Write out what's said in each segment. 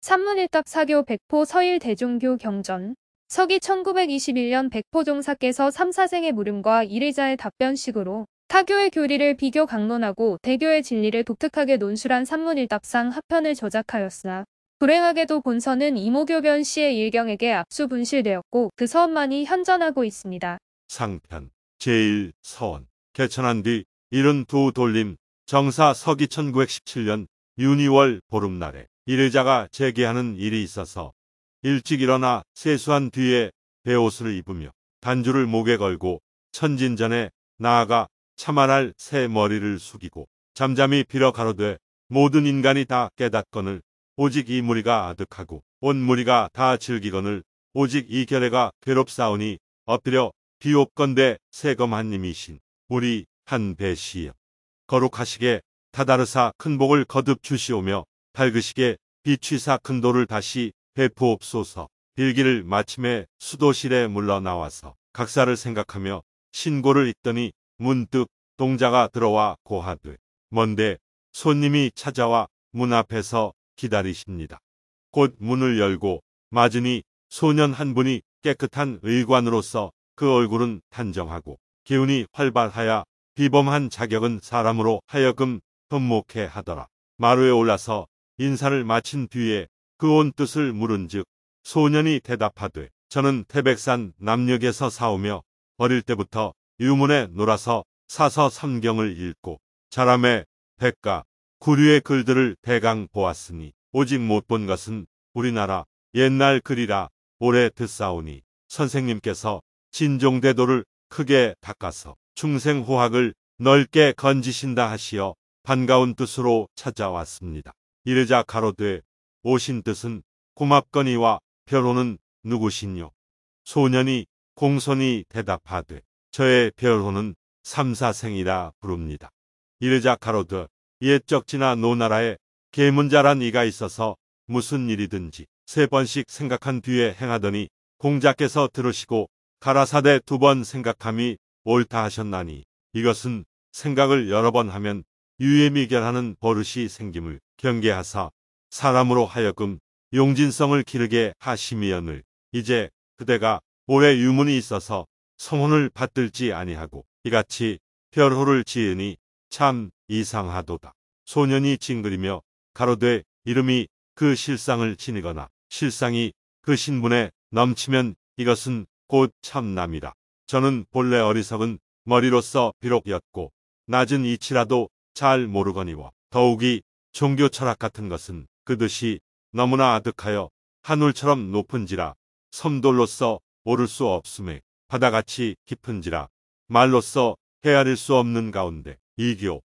산문일답 사교 백포 서일 대종교 경전 서기 1921년 백포 종사께서 삼사생의 물음과 이례자의 답변식으로 타교의 교리를 비교 강론하고 대교의 진리를 독특하게 논술한 산문일답상 하편을 저작하였으나 불행하게도 본서는 이모교변 씨의 일경에게 압수 분실되었고 그 서원만이 현전하고 있습니다. 상편 제1서원 개천한 뒤 이른 두 돌림 정사 서기 1917년 윤희월 보름날에 일의자가 재개하는 일이 있어서 일찍 일어나 세수한 뒤에 배옷을 입으며 단주를 목에 걸고 천진전에 나아가 참아할 새 머리를 숙이고 잠잠히 빌어 가로되 모든 인간이 다 깨닫건을 오직 이 무리가 아득하고 온 무리가 다 즐기건을 오직 이 결례가 괴롭사오니 엎드려 비옵건대 세검한 님이신 우리 한 배시여 거룩하시게 다다르사 큰 복을 거듭 주시오며 팔그시게 비취사 큰 돌을 다시 회포옵소서 빌기를 마침에 수도실에 물러나와서 각사를 생각하며 신고를 읽더니 문득 동자가 들어와 고하되 뭔데 손님이 찾아와 문 앞에서 기다리십니다. 곧 문을 열고 맞으니 소년 한 분이 깨끗한 의관으로서 그 얼굴은 단정하고 기운이 활발하여 비범한 자격은 사람으로 하여금 흠목해 하더라. 마루에 올라서 인사를 마친 뒤에 그 온 뜻을 물은즉 소년이 대답하되 저는 태백산 남녘에서 사오며 어릴 때부터 유문에 놀아서 사서 삼경을 읽고 자람의 백가 구류의 글들을 대강 보았으니 오직 못 본 것은 우리나라 옛날 글이라 오래 듣사오니 선생님께서 진종대도를 크게 닦아서 충생호학을 넓게 건지신다 하시어 반가운 뜻으로 찾아왔습니다. 이르자 가로되 오신 뜻은 고맙거니와 별호는 누구신요 소년이 공손히 대답하되 저의 별호는 삼사생이라 부릅니다. 이르자 가로되 옛적 지나 노나라에 계문자란 이가 있어서 무슨 일이든지 세 번씩 생각한 뒤에 행하더니 공자께서 들으시고 가라사대 두 번 생각함이 옳다 하셨나니 이것은 생각을 여러 번 하면 유예미결하는 버릇이 생김을 경계하사 사람으로 하여금 용진성을 기르게 하심이언을 이제 그대가 오해 유문이 있어서 성혼을 받들지 아니하고 이같이 별호를 지으니 참 이상하도다. 소년이 징그리며 가로되 이름이 그 실상을 지니거나 실상이 그 신분에 넘치면 이것은 곧 참남이라. 저는 본래 어리석은 머리로서 비록 였고 낮은 이치라도 잘 모르거니와 더욱이 종교 철학 같은 것은 그 듯이 너무나 아득하여 하늘처럼 높은지라 섬돌로서 오를 수 없음에 바다같이 깊은지라 말로서 헤아릴 수 없는 가운데 이교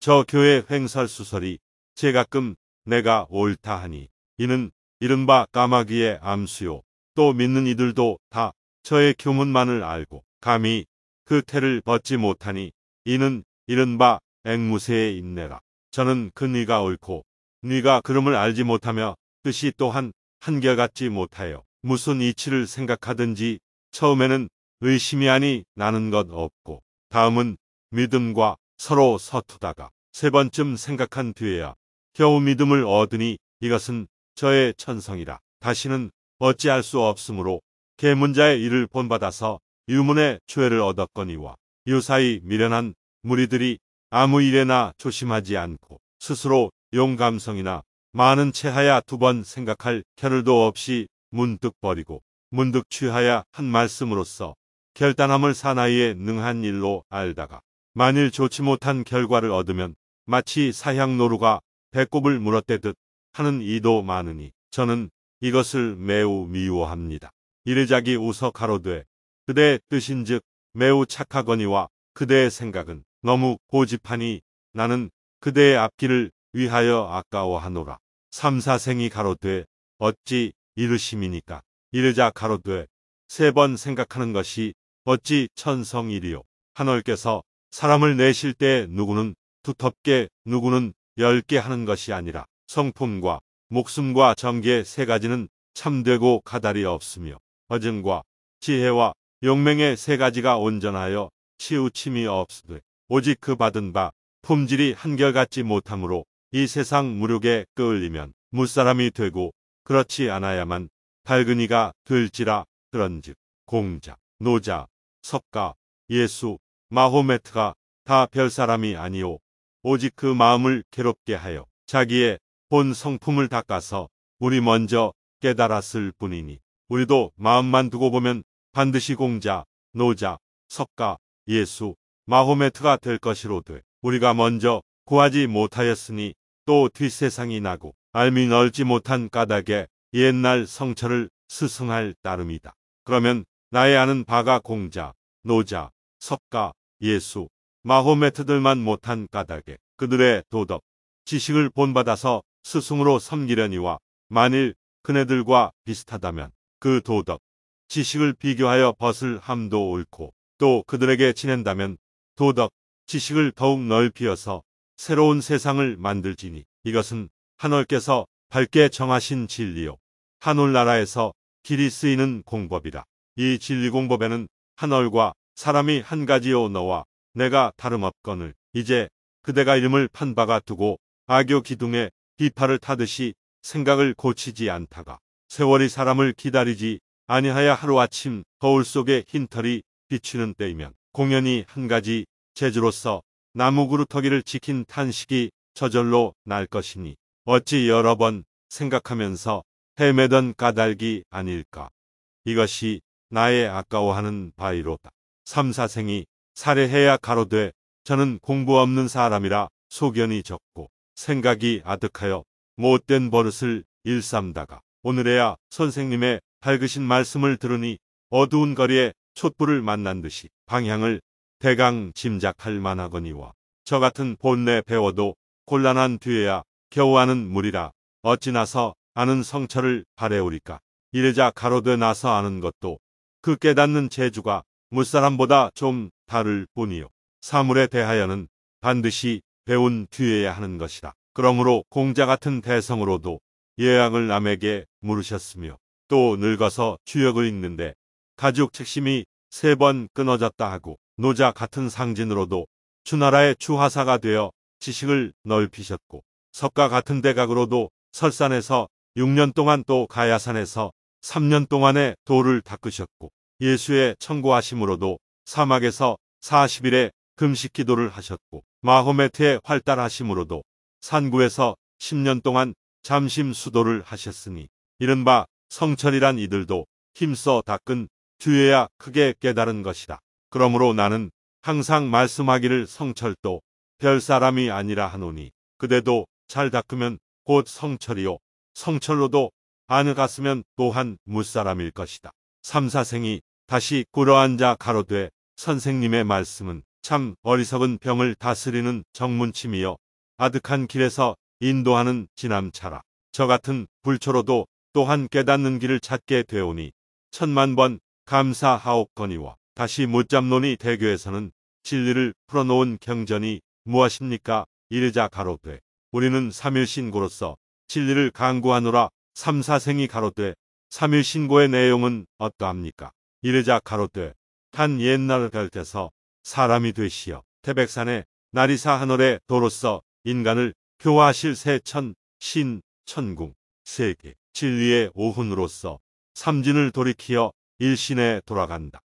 저 교회 횡설 수설이 제가끔 내가 옳다 하니 이는 이른바 까마귀의 암수요 또 믿는 이들도 다 저의 교문만을 알고 감히 그 태를 벗지 못하니 이는 이른바 앵무새의 인내라. 저는 그 네가 옳고 네가 그름을 알지 못하며 뜻이 또한 한결같지 못하여 무슨 이치를 생각하든지 처음에는 의심이 아니 나는 것 없고 다음은 믿음과 서로 서투다가 세 번쯤 생각한 뒤에야 겨우 믿음을 얻으니 이것은 저의 천성이라 다시는 어찌할 수 없으므로 개문자의 일을 본받아서 유문의 죄를 얻었거니와 유사히 미련한 무리들이 아무 일에나 조심하지 않고 스스로 용감성이나 많은 채하야두 번 생각할 겨를도 없이 문득 버리고 문득 취하야 한 말씀으로써 결단함을 사나이에 능한 일로 알다가 만일 좋지 못한 결과를 얻으면 마치 사향노루가 배꼽을 물었대듯 하는 이도 많으니 저는 이것을 매우 미워합니다. 이르자기 우서 가로되 그대의 뜻인즉 매우 착하거니와 그대의 생각은 너무 고집하니 나는 그대의 앞길을 위하여 아까워하노라. 삼사생이 가로되 어찌 이르심이니까 이르자 가로되 세 번 생각하는 것이 어찌 천성이리요. 하늘께서 사람을 내실 때 누구는 두텁게 누구는 열게 하는 것이 아니라 성품과 목숨과 정계 세 가지는 참되고 가달이 없으며 어증과 지혜와 용맹의 세 가지가 온전하여 치우침이 없으되 오직 그 받은 바 품질이 한결같지 못하므로 이 세상 무력에 끌리면 무사람이 되고 그렇지 않아야만 밝은이가 될지라 그런즉 공자, 노자, 석가, 예수, 마호메트가 다 별 사람이 아니오 오직 그 마음을 괴롭게 하여 자기의 본 성품을 닦아서 우리 먼저 깨달았을 뿐이니 우리도 마음만 두고 보면 반드시 공자, 노자, 석가, 예수, 마호메트가 될 것이로되 우리가 먼저 구하지 못하였으니 또 뒷세상이 나고 알미 널지 못한 까닭에 옛날 성철을 스승할 따름이다. 그러면 나의 아는 바가 공자, 노자, 석가, 예수, 마호메트들만 못한 까닭에 그들의 도덕, 지식을 본받아서 스승으로 섬기려니와 만일 그네들과 비슷하다면 그 도덕, 지식을 비교하여 벗을 함도 옳고 또 그들에게 지낸다면 도덕, 지식을 더욱 넓히어서 새로운 세상을 만들지니 이것은 하늘께서 밝게 정하신 진리요. 하늘나라에서 길이 쓰이는 공법이라. 이 진리 공법에는 하늘과 사람이 한 가지요 너와 내가 다름없건을 이제 그대가 이름을 판바가 두고 악교 기둥에 비파를 타듯이 생각을 고치지 않다가 세월이 사람을 기다리지 아니하야 하루아침 거울 속에 흰 털이 비치는 때이면 공연이 한 가지 재주로서 나무 그루터기를 지킨 탄식이 저절로 날 것이니 어찌 여러 번 생각하면서 헤매던 까닭이 아닐까. 이것이 나의 아까워하는 바위로다 삼사생이 살해해야 가로되 저는 공부 없는 사람이라 소견이 적고 생각이 아득하여 못된 버릇을 일삼다가 오늘에야 선생님의 밝으신 말씀을 들으니 어두운 거리에 촛불을 만난 듯이 방향을 대강 짐작할 만하거니와 저 같은 본래 배워도 곤란한 뒤에야 겨우 아는 물이라 어찌나서 아는 성철을 바래오리까 이래자 가로되 나서 아는 것도 그 깨닫는 재주가 물사람보다 좀 다를 뿐이요 사물에 대하여는 반드시 배운 뒤에야 하는 것이다. 그러므로 공자 같은 대성으로도 예약을 남에게 물으셨으며 또 늙어서 주역을 읽는데 가죽 책심이 세 번 끊어졌다 하고 노자 같은 상진으로도 주나라의 주화사가 되어 지식을 넓히셨고 석가 같은 대각으로도 설산에서 6년 동안 또 가야산에서 3년 동안의 도를 닦으셨고 예수의 청구하심으로도 사막에서 4 0일의 금식 기도를 하셨고 마호메트의 활달하심으로도 산구에서 10년 동안 잠심 수도를 하셨으니 이른바 성철이란 이들도 힘써 닦은 주여야 크게 깨달은 것이다. 그러므로 나는 항상 말씀하기를 성철도 별 사람이 아니라 하노니 그대도 잘 닦으면 곧 성철이요 성철로도 안을 갔으면 또한 무사람일 것이다. 삼사생이 다시 꿇어앉아 가로되 선생님의 말씀은 참 어리석은 병을 다스리는 정문침이여 아득한 길에서 인도하는 지남차라. 저 같은 불초로도 또한 깨닫는 길을 찾게 되오니 천만 번 감사하옵거니와 다시 못잡노니 대교에서는 진리를 풀어놓은 경전이 무엇입니까? 이르자 가로되 우리는 삼일신고로서 진리를 강구하노라 삼사생이 가로되 삼일신고의 내용은 어떠합니까? 이르자 가로되 한 옛날 갈대서 사람이 되시어 태백산에 나리사 하늘의 도로서 인간을 교화하실 새천신 천궁 세계 진리의 오훈으로서 삼진을 돌이키어 일신에 돌아간다.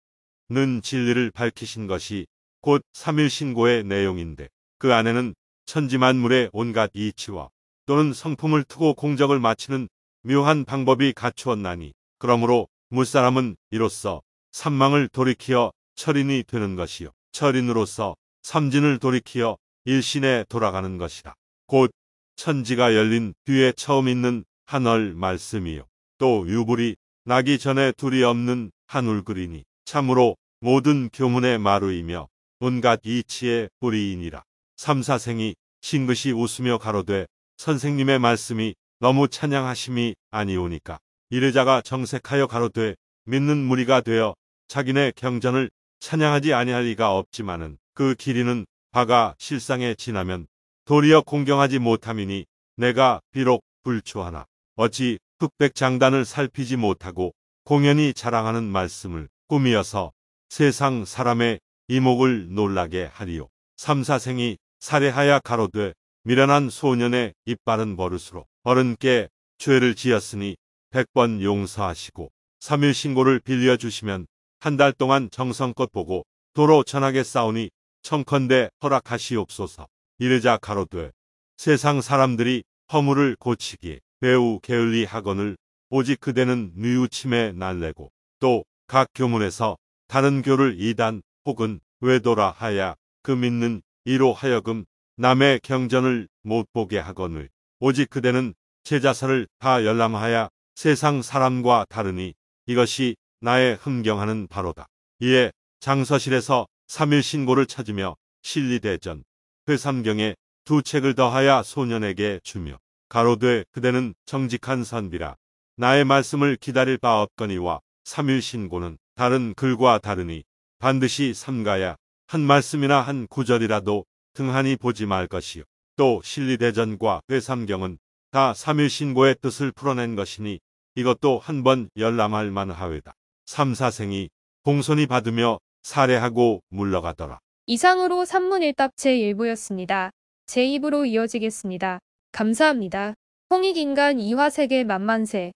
는 진리를 밝히신 것이 곧 삼일신고의 내용인데 그 안에는 천지만물의 온갖 이치와 또는 성품을 투고 공적을 마치는 묘한 방법이 갖추었나니 그러므로 무사람은 이로써 삼망을 돌이키어 철인이 되는 것이요 철인으로서 삼진을 돌이키어 일신에 돌아가는 것이다. 곧 천지가 열린 뒤에 처음 있는 하늘 말씀이요 또 유불이 나기 전에 둘이 없는 한 울그리니 참으로 모든 교문의 마루이며 온갖 이치의 뿌리이니라. 삼사생이 싱긋이 웃으며 가로되 선생님의 말씀이 너무 찬양하심이 아니오니까. 이르자가 정색하여 가로되 믿는 무리가 되어 자기네 경전을 찬양하지 아니할 리가 없지만은 그 길이는 바가 실상에 지나면 도리어 공경하지 못함이니 내가 비록 불초하나 어찌 흑백 장단을 살피지 못하고 공연히 자랑하는 말씀을 꾸미어서 세상 사람의 이목을 놀라게 하리요. 삼사생이 살해하여 가로되 미련한 소년의 이바른 버릇으로 어른께 죄를 지었으니 백번 용서하시고 3일 신고를 빌려주시면 한 달 동안 정성껏 보고 도로 전하게 싸우니 청컨대 허락하시옵소서. 이르자 가로되 세상 사람들이 허물을 고치기에 배우 게을리 학원을 오직 그대는 뉘우침에 날래고 또 각 교문에서 다른 교를 이단 혹은 외도라 하야 그 믿는 이로 하여금 남의 경전을 못 보게 하거늘 오직 그대는 제 자살을 다 열람하여 세상 사람과 다르니 이것이 나의 흠경하는 바로다. 이에 장서실에서 삼일 신고를 찾으며 실리대전 회삼경에 두 책을 더하여 소년에게 주며 가로되 그대는 정직한 선비라 나의 말씀을 기다릴 바 없거니와 3일 신고는 다른 글과 다르니 반드시 삼가야 한 말씀이나 한 구절이라도 등한히 보지 말 것이요 또 실리대전과 회삼경은 다3일 신고의 뜻을 풀어낸 것이니 이것도 한번 열람할 만하외다 삼사생이 공손히 받으며 살해하고 물러가더라 이상으로 삼문일답 제1부였습니다. 제2부로 이어지겠습니다. 감사합니다. 홍익인간 이화세계 만만세